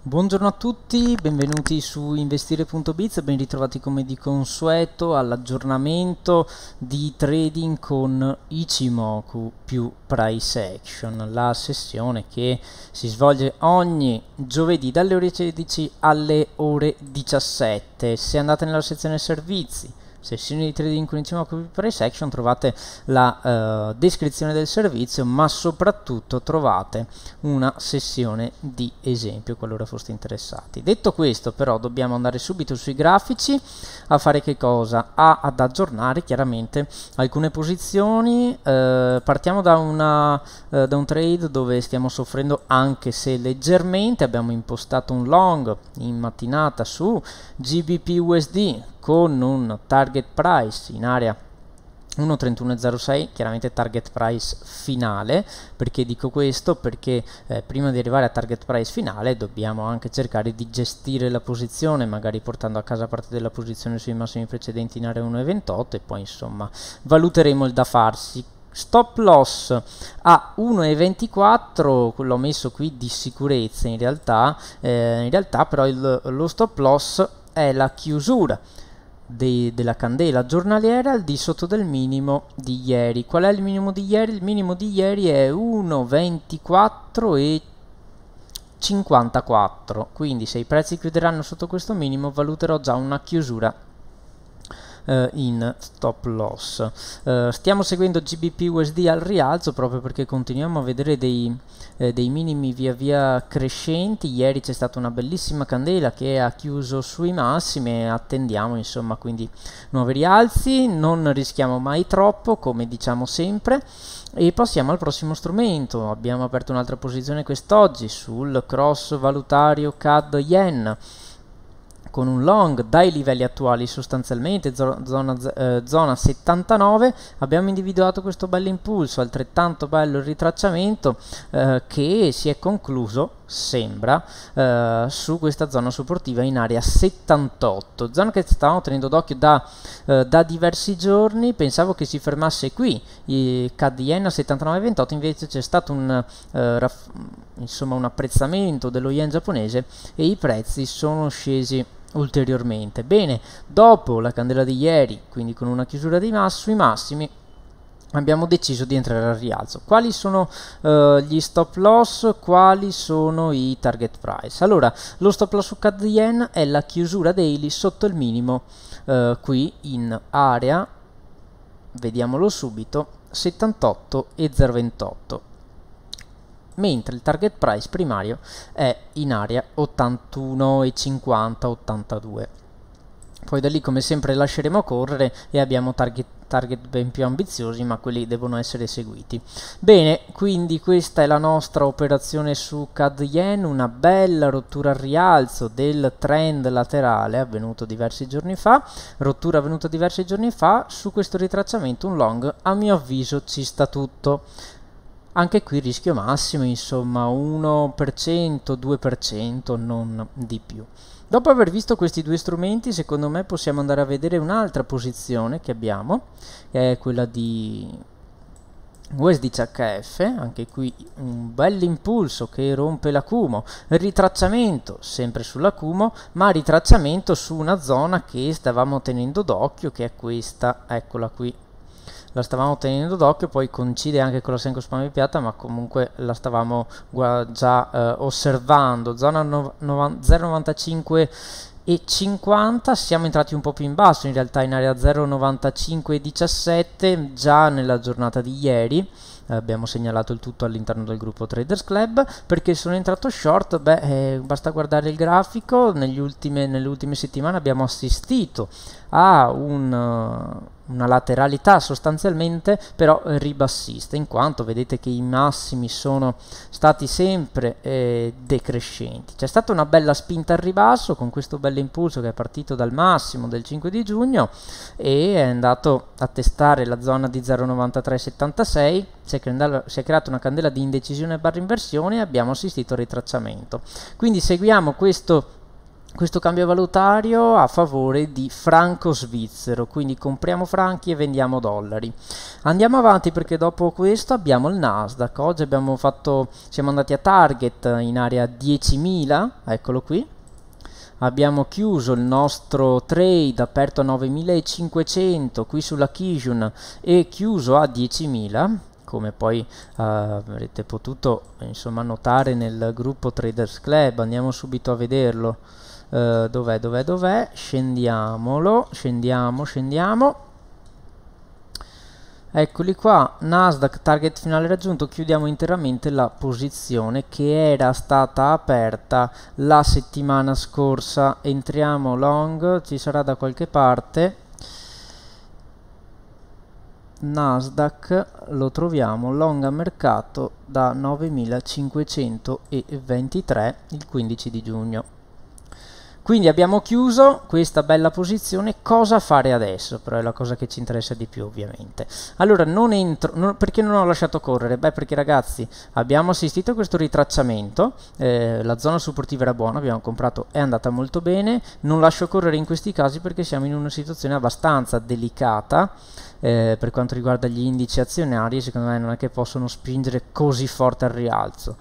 Buongiorno a tutti, benvenuti su investire.biz, ben ritrovati come di consueto all'aggiornamento di trading con Ichimoku più Price Action, la sessione che si svolge ogni giovedì dalle ore 16 alle ore 17. Se andate nella sezione servizi sessioni di trading con insieme a copy price action trovate la uh, descrizione del servizio ma soprattutto trovate una sessione di esempio qualora foste interessati detto questo però dobbiamo andare subito sui grafici a fare che cosa? A, ad aggiornare chiaramente alcune posizioni uh, partiamo da, una, uh, da un trade dove stiamo soffrendo anche se leggermente abbiamo impostato un long in mattinata su GBP USD con un target price in area 1.3106 chiaramente target price finale perché dico questo perché eh, prima di arrivare a target price finale dobbiamo anche cercare di gestire la posizione magari portando a casa parte della posizione sui massimi precedenti in area 1.28 e poi insomma valuteremo il da farsi stop loss a 1,24 l'ho messo qui di sicurezza in realtà eh, in realtà però il, lo stop loss è la chiusura dei, della candela giornaliera al di sotto del minimo di ieri. Qual è il minimo di ieri? Il minimo di ieri è 1,24 e 54, quindi se i prezzi chiuderanno sotto questo minimo valuterò già una chiusura eh, in stop loss. Eh, stiamo seguendo GBP USD al rialzo proprio perché continuiamo a vedere dei, eh, dei minimi via via crescenti. Ieri c'è stata una bellissima candela che ha chiuso sui massimi e attendiamo insomma quindi nuovi rialzi, non rischiamo mai troppo come diciamo sempre e passiamo al prossimo strumento. Abbiamo aperto un'altra posizione quest'oggi sul cross valutario CAD Yen con un long dai livelli attuali sostanzialmente zona, eh, zona 79 abbiamo individuato questo bello impulso altrettanto bello il ritracciamento eh, che si è concluso sembra eh, su questa zona supportiva in area 78 zona che stavamo tenendo d'occhio da, eh, da, diversi giorni pensavo che si fermasse qui KDN a 79,28 invece c'è stato un, eh, raff, insomma, un apprezzamento dello yen giapponese e i prezzi sono scesi ulteriormente. Bene, dopo la candela di ieri, quindi con una chiusura dei mass sui massimi, abbiamo deciso di entrare al rialzo. Quali sono eh, gli stop loss? Quali sono i target price? Allora, lo stop loss su CAD Yen è la chiusura daily sotto il minimo eh, qui in area, vediamolo subito, 78 e 028 mentre il target price primario è in area 81,50-82. Poi da lì come sempre lasceremo correre e abbiamo target, target ben più ambiziosi ma quelli devono essere seguiti. Bene, quindi questa è la nostra operazione su CAD Yen, una bella rottura al rialzo del trend laterale avvenuto diversi giorni fa, rottura avvenuta diversi giorni fa, su questo ritracciamento un long a mio avviso ci sta tutto anche qui rischio massimo insomma 1% 2% non di più dopo aver visto questi due strumenti secondo me possiamo andare a vedere un'altra posizione che abbiamo che è quella di USDCHF, anche qui un bel impulso che rompe l'acumo, ritracciamento sempre sull'acumo, ma ritracciamento su una zona che stavamo tenendo d'occhio che è questa, eccola qui, la stavamo tenendo d'occhio, poi coincide anche con la Senco Spam Piatta, ma comunque la stavamo già eh, osservando. Zona 0,95 e 50 siamo entrati un po' più in basso in realtà in area 0,95 e 17 già nella giornata di ieri abbiamo segnalato il tutto all'interno del gruppo Traders Club perché sono entrato short beh eh, basta guardare il grafico ultime, nelle ultime settimane abbiamo assistito ha un, eh, una lateralità sostanzialmente però ribassista in quanto vedete che i massimi sono stati sempre eh, decrescenti c'è stata una bella spinta al ribasso con questo bel impulso che è partito dal massimo del 5 di giugno e è andato a testare la zona di 0,9376 si è, creata una candela di indecisione barra inversione e abbiamo assistito al ritracciamento quindi seguiamo questo questo cambio valutario a favore di franco svizzero, quindi compriamo franchi e vendiamo dollari. Andiamo avanti perché dopo questo abbiamo il Nasdaq, oggi abbiamo fatto, siamo andati a target in area 10.000, eccolo qui, abbiamo chiuso il nostro trade aperto a 9.500 qui sulla Kijun e chiuso a 10.000 come poi uh, avrete potuto insomma notare nel gruppo Traders Club andiamo subito a vederlo eh, dov'è, dov'è, dov'è? Scendiamolo, scendiamo, scendiamo. Eccoli qua, Nasdaq, target finale raggiunto, chiudiamo interamente la posizione che era stata aperta la settimana scorsa. Entriamo long, ci sarà da qualche parte. Nasdaq lo troviamo long a mercato da 9523 il 15 di giugno. Quindi abbiamo chiuso questa bella posizione, cosa fare adesso? Però è la cosa che ci interessa di più ovviamente. Allora non entro, non, perché non ho lasciato correre? Beh perché ragazzi abbiamo assistito a questo ritracciamento, eh, la zona supportiva era buona, abbiamo comprato, è andata molto bene, non lascio correre in questi casi perché siamo in una situazione abbastanza delicata eh, per quanto riguarda gli indici azionari, secondo me non è che possono spingere così forte al rialzo.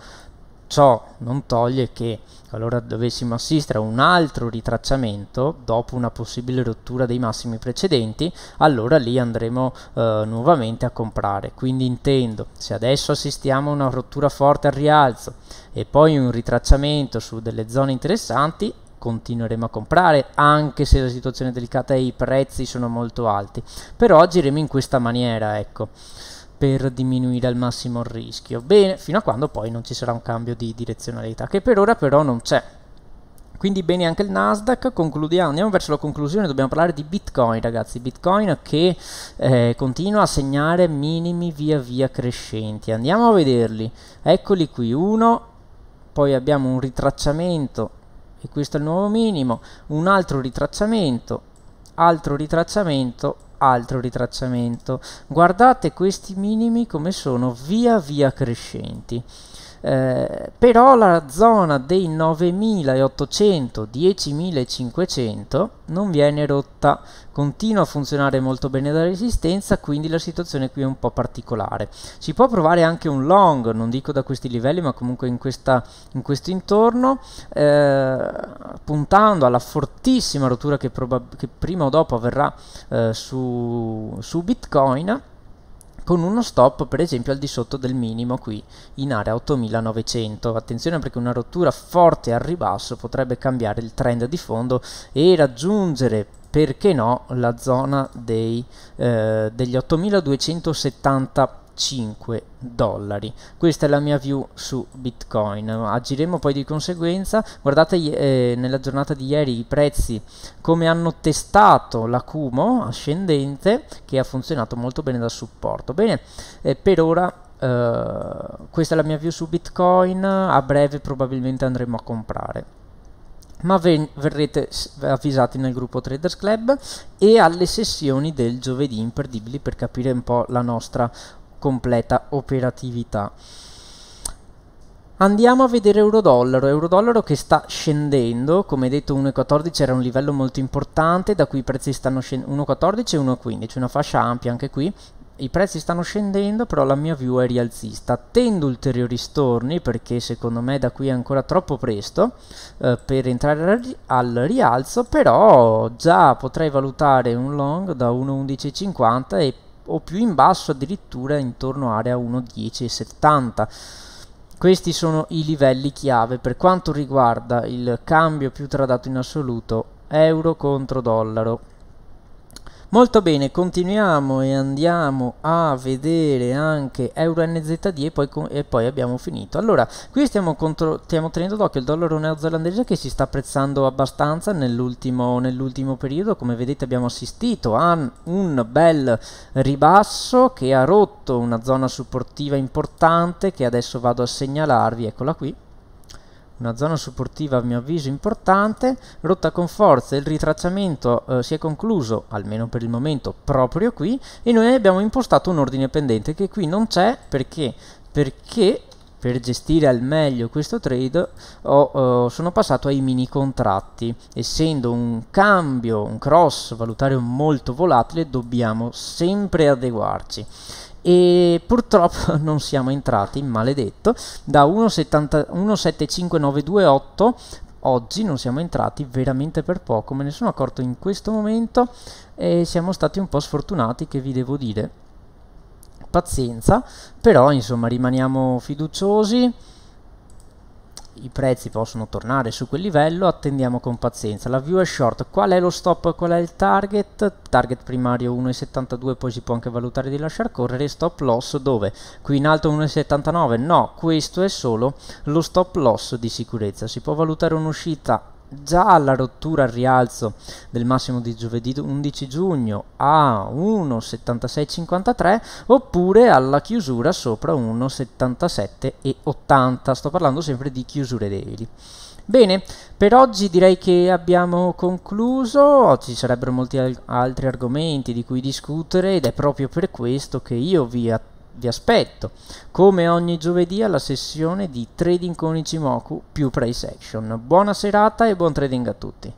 Ciò non toglie che qualora dovessimo assistere a un altro ritracciamento dopo una possibile rottura dei massimi precedenti, allora lì andremo eh, nuovamente a comprare. Quindi intendo, se adesso assistiamo a una rottura forte al rialzo e poi un ritracciamento su delle zone interessanti, continueremo a comprare anche se la situazione è delicata e i prezzi sono molto alti. Però agiremo in questa maniera, ecco per diminuire al massimo il rischio. Bene, fino a quando poi non ci sarà un cambio di direzionalità, che per ora però non c'è. Quindi bene anche il Nasdaq, concludiamo, andiamo verso la conclusione, dobbiamo parlare di Bitcoin ragazzi, Bitcoin che eh, continua a segnare minimi via via crescenti, andiamo a vederli, eccoli qui, uno, poi abbiamo un ritracciamento e questo è il nuovo minimo, un altro ritracciamento, altro ritracciamento altro ritracciamento. Guardate questi minimi come sono via via crescenti. Eh, però la zona dei 9800-10500 non viene rotta, continua a funzionare molto bene la resistenza, quindi la situazione qui è un po' particolare. Si può provare anche un long, non dico da questi livelli, ma comunque in, questa, in questo intorno, eh, puntando alla fortissima rottura che, che prima o dopo avverrà eh, su, su Bitcoin con uno stop per esempio al di sotto del minimo qui in area 8900 attenzione perché una rottura forte al ribasso potrebbe cambiare il trend di fondo e raggiungere perché no la zona dei, eh, degli 8270 5 dollari questa è la mia view su bitcoin agiremo poi di conseguenza guardate eh, nella giornata di ieri i prezzi come hanno testato l'acumo ascendente che ha funzionato molto bene da supporto bene eh, per ora eh, questa è la mia view su bitcoin a breve probabilmente andremo a comprare ma verrete avvisati nel gruppo Traders Club e alle sessioni del giovedì imperdibili per capire un po' la nostra completa operatività. Andiamo a vedere euro-dollaro, euro-dollaro che sta scendendo, come detto 1,14 era un livello molto importante, da qui i prezzi stanno scendendo, 1,14 e 1,15, una fascia ampia anche qui, i prezzi stanno scendendo, però la mia view è rialzista. Attendo ulteriori storni perché secondo me da qui è ancora troppo presto eh, per entrare al rialzo, però già potrei valutare un long da 1.11.50 e o più in basso addirittura intorno all'area 1,1070. questi sono i livelli chiave per quanto riguarda il cambio più tradato in assoluto euro contro dollaro Molto bene, continuiamo e andiamo a vedere anche Euro NZD e poi, e poi abbiamo finito. Allora, qui stiamo, contro, stiamo tenendo d'occhio il dollaro neozelandese che si sta apprezzando abbastanza nell'ultimo nell periodo. Come vedete abbiamo assistito a un bel ribasso che ha rotto una zona supportiva importante che adesso vado a segnalarvi, eccola qui una zona supportiva a mio avviso importante, rotta con forza, il ritracciamento eh, si è concluso, almeno per il momento, proprio qui e noi abbiamo impostato un ordine pendente che qui non c'è perché, perché per gestire al meglio questo trade ho, eh, sono passato ai mini contratti essendo un cambio un cross valutario molto volatile dobbiamo sempre adeguarci e purtroppo non siamo entrati, maledetto, da 1,75928 oggi non siamo entrati veramente per poco, me ne sono accorto in questo momento e siamo stati un po' sfortunati che vi devo dire. Pazienza, però insomma rimaniamo fiduciosi i prezzi possono tornare su quel livello, attendiamo con pazienza. La view è short, qual è lo stop, qual è il target? Target primario 1,72, poi si può anche valutare di lasciar correre. Stop loss dove? Qui in alto 1,79? No, questo è solo lo stop loss di sicurezza. Si può valutare un'uscita già alla rottura al rialzo del massimo di giovedì 11 giugno a 1,7653 oppure alla chiusura sopra 1,7780 sto parlando sempre di chiusure daily Bene, per oggi direi che abbiamo concluso, ci sarebbero molti altri argomenti di cui discutere ed è proprio per questo che io vi attendo vi aspetto come ogni giovedì alla sessione di trading con Ichimoku più price action. Buona serata e buon trading a tutti.